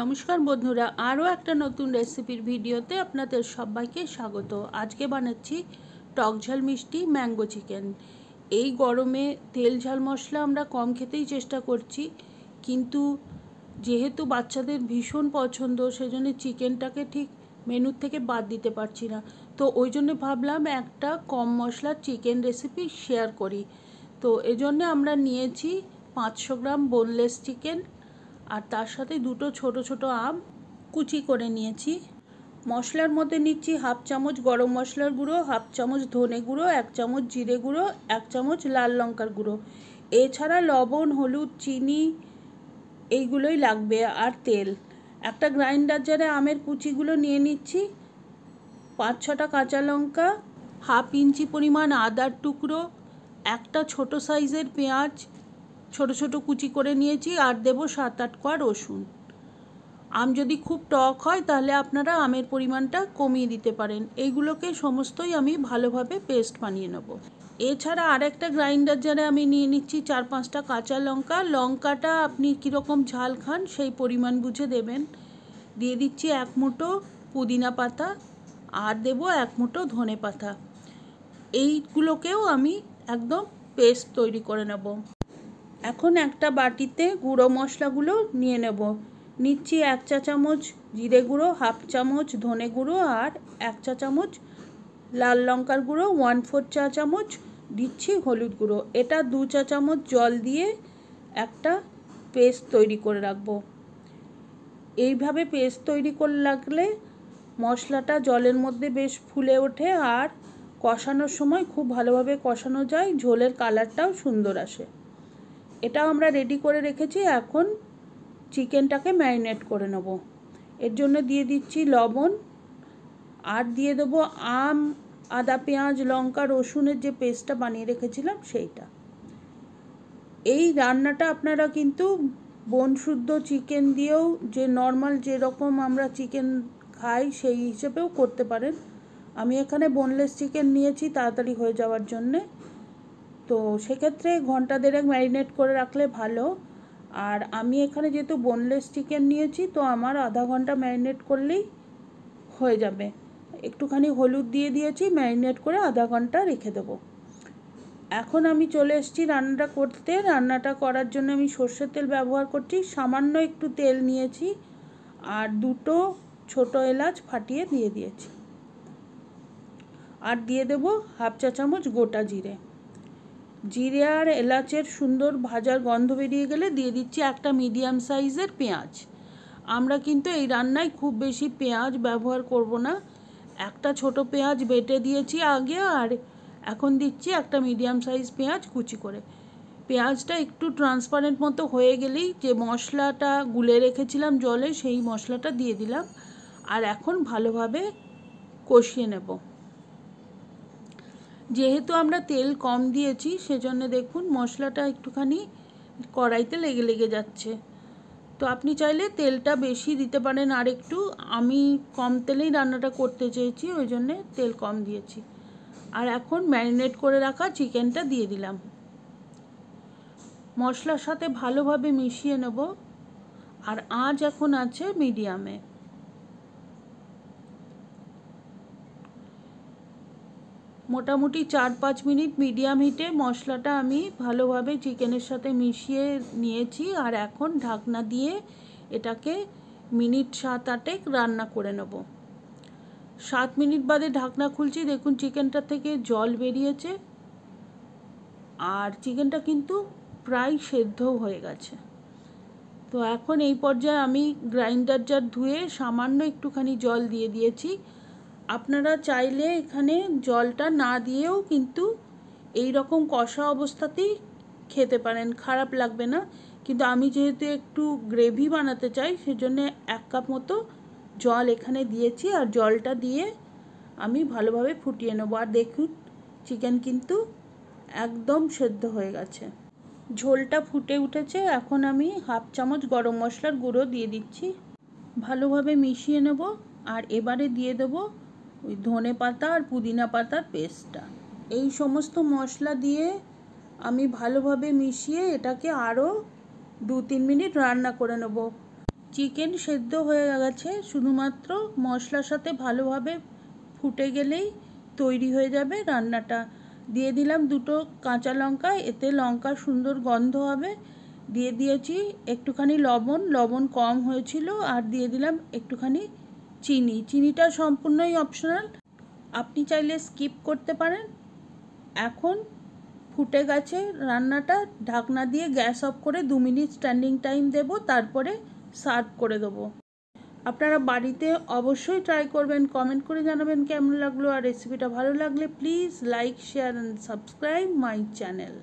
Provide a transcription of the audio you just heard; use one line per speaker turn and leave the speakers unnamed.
নমস্কার বন্ধুরা আরও একটা নতুন রেসিপির ভিডিওতে আপনাদের সবাইকে স্বাগত আজকে বানাচ্ছি টকঝাল মিষ্টি ম্যাঙ্গো চিকেন এই গরমে তেল ঝাল মশলা আমরা কম খেতেই চেষ্টা করছি কিন্তু যেহেতু বাচ্চাদের ভীষণ পছন্দ সেজন্য চিকেনটাকে ঠিক মেনুর থেকে বাদ দিতে পারছি না তো ওই জন্য ভাবলাম একটা কম মশলার চিকেন রেসিপি শেয়ার করি তো এজন্য আমরা নিয়েছি পাঁচশো গ্রাম বোনলেস চিকেন আর তার সাথে দুটো ছোট ছোট আম কুচি করে নিয়েছি মশলার মধ্যে নিচ্ছি হাফ চামচ গরম মশলার গুঁড়ো হাফ চামচ ধনে গুঁড়ো এক চামচ জিরে গুঁড়ো এক চামচ লাল লঙ্কার গুঁড়ো এছাড়া লবণ হলুদ চিনি এইগুলোই লাগবে আর তেল একটা গ্রাইন্ডার জারে আমের কুচিগুলো নিয়ে নিচ্ছি পাঁচ ছটা কাঁচা লঙ্কা হাফ ইঞ্চি পরিমাণ আদার টুকরো একটা ছোট সাইজের পেঁয়াজ ছোট ছোট কুচি করে নিয়েছি আর দেব সাত আট কোয়া রসুন আম যদি খুব টক হয় তাহলে আপনারা আমের পরিমাণটা কমিয়ে দিতে পারেন এইগুলোকে সমস্তই আমি ভালোভাবে পেস্ট বানিয়ে নেব এছাড়া আর একটা গ্রাইন্ডার যারে আমি নিয়ে নিচ্ছি চার পাঁচটা কাঁচা লঙ্কা লঙ্কাটা আপনি কীরকম ঝাল খান সেই পরিমাণ বুঝে দেবেন দিয়ে দিচ্ছি এক মুঠো পুদিনা পাতা আর দেব এক মুঠো ধনে পাতা এইগুলোকেও আমি একদম পেস্ট তৈরি করে নেব এখন একটা বাটিতে গুঁড়ো মশলাগুলো নিয়ে নেব নিচ্ছি এক চা চামচ জিরে গুঁড়ো হাফ চামচ ধনে গুঁড়ো আর এক চা চামচ লাল লঙ্কার গুঁড়ো ওয়ান ফোর চা চামচ দিচ্ছি হলুদ গুঁড়ো এটা দু চা চামচ জল দিয়ে একটা পেস্ট তৈরি করে রাখবো এইভাবে পেস্ট তৈরি করে রাখলে মশলাটা জলের মধ্যে বেশ ফুলে ওঠে আর কষানোর সময় খুব ভালোভাবে কষানো যায় ঝোলের কালারটাও সুন্দর আসে এটাও আমরা রেডি করে রেখেছি এখন চিকেনটাকে ম্যারিনেট করে নেব এর জন্য দিয়ে দিচ্ছি লবণ আর দিয়ে দেবো আম আদা পেঁয়াজ লঙ্কা রসুনের যে পেস্টটা বানিয়ে রেখেছিলাম সেইটা এই রান্নাটা আপনারা কিন্তু বনশুদ্ধ চিকেন দিয়েও যে নর্মাল যেরকম আমরা চিকেন খাই সেই হিসেবেও করতে পারেন আমি এখানে বোনলেস চিকেন নিয়েছি তাড়াতাড়ি হয়ে যাওয়ার জন্যে তো সেক্ষেত্রে ঘন্টা দেড়েক ম্যারিনেট করে রাখলে ভালো আর আমি এখানে যেহেতু বোনলেস চিকেন নিয়েছি তো আমার আধা ঘন্টা ম্যারিনেট করলেই হয়ে যাবে একটুখানি হলুদ দিয়ে দিয়েছি ম্যারিনেট করে আধা ঘন্টা রেখে দেবো এখন আমি চলে এসেছি রান্নাটা করতে রান্নাটা করার জন্য আমি সর্ষের তেল ব্যবহার করছি সামান্য একটু তেল নিয়েছি আর দুটো ছোট এলাচ ফাটিয়ে দিয়ে দিয়েছি আর দিয়ে দেব হাফ চা চামচ গোটা জিরে জিরে আর এলাচের সুন্দর ভাজার গন্ধ বেরিয়ে গেলে দিয়ে দিচ্ছি একটা মিডিয়াম সাইজের পেঁয়াজ আমরা কিন্তু এই রান্নায় খুব বেশি পেঁয়াজ ব্যবহার করব না একটা ছোট পেঁয়াজ বেটে দিয়েছি আগে আর এখন দিচ্ছি একটা মিডিয়াম সাইজ পেঁয়াজ কুচি করে পেঁয়াজটা একটু ট্রান্সপারেন্ট মতো হয়ে গেলেই যে মশলাটা গুলে রেখেছিলাম জলে সেই মশলাটা দিয়ে দিলাম আর এখন ভালোভাবে কষিয়ে নেব যেহেতু আমরা তেল কম দিয়েছি সেজন্য দেখুন মশলাটা একটুখানি কড়াইতে লেগে লেগে যাচ্ছে তো আপনি চাইলে তেলটা বেশি দিতে পারেন আর একটু আমি কম তেলেই রান্নাটা করতে চেয়েছি ওই জন্যে তেল কম দিয়েছি আর এখন ম্যারিনেট করে রাখা চিকেনটা দিয়ে দিলাম মশলার সাথে ভালোভাবে মিশিয়ে নেব আর আঁচ এখন আছে মিডিয়ামে মোটামুটি চার পাঁচ মিনিট মিডিয়াম হিটে মশলাটা আমি ভালোভাবে চিকেনের সাথে মিশিয়ে নিয়েছি আর এখন ঢাকনা দিয়ে এটাকে মিনিট সাত আটেক রান্না করে নেব সাত মিনিট বাদে ঢাকনা খুলছি দেখুন চিকেনটা থেকে জল বেরিয়েছে আর চিকেনটা কিন্তু প্রায় সেদ্ধও হয়ে গেছে তো এখন এই পর্যায়ে আমি গ্রাইন্ডার জার ধুয়ে সামান্য একটুখানি জল দিয়ে দিয়েছি আপনারা চাইলে এখানে জলটা না দিয়েও কিন্তু এই রকম কষা অবস্থাতেই খেতে পারেন খারাপ লাগবে না কিন্তু আমি যেহেতু একটু গ্রেভি বানাতে চাই সেজন্য এক কাপ মতো জল এখানে দিয়েছি আর জলটা দিয়ে আমি ভালোভাবে ফুটিয়ে নেবো আর দেখুন চিকেন কিন্তু একদম সেদ্ধ হয়ে গেছে ঝোলটা ফুটে উঠেছে এখন আমি হাফ চামচ গরম মশলার গুঁড়ো দিয়ে দিচ্ছি ভালোভাবে মিশিয়ে নেব আর এবারে দিয়ে দেবো ওই ধনে পাতা আর পুদিনা পাতার পেস্টটা এই সমস্ত মশলা দিয়ে আমি ভালোভাবে মিশিয়ে এটাকে আরও দু তিন মিনিট রান্না করে নেব চিকেন সেদ্ধ হয়ে গেছে শুধুমাত্র মশলার সাথে ভালোভাবে ফুটে গেলেই তৈরি হয়ে যাবে রান্নাটা দিয়ে দিলাম দুটো কাঁচা লঙ্কা এতে লঙ্কা সুন্দর গন্ধ হবে দিয়ে দিয়েছি একটুখানি লবণ লবণ কম হয়েছিল আর দিয়ে দিলাম একটুখানি চিনি চিনিটা সম্পূর্ণই অপশনাল আপনি চাইলে স্কিপ করতে পারেন এখন ফুটে গেছে রান্নাটা ঢাকনা দিয়ে গ্যাস অফ করে দু মিনিট স্ট্যান্ডিং টাইম দেব তারপরে সার্ভ করে দেবো আপনারা বাড়িতে অবশ্যই ট্রাই করবেন কমেন্ট করে জানাবেন কেমন লাগলো আর রেসিপিটা ভালো লাগলে please like share and subscribe my channel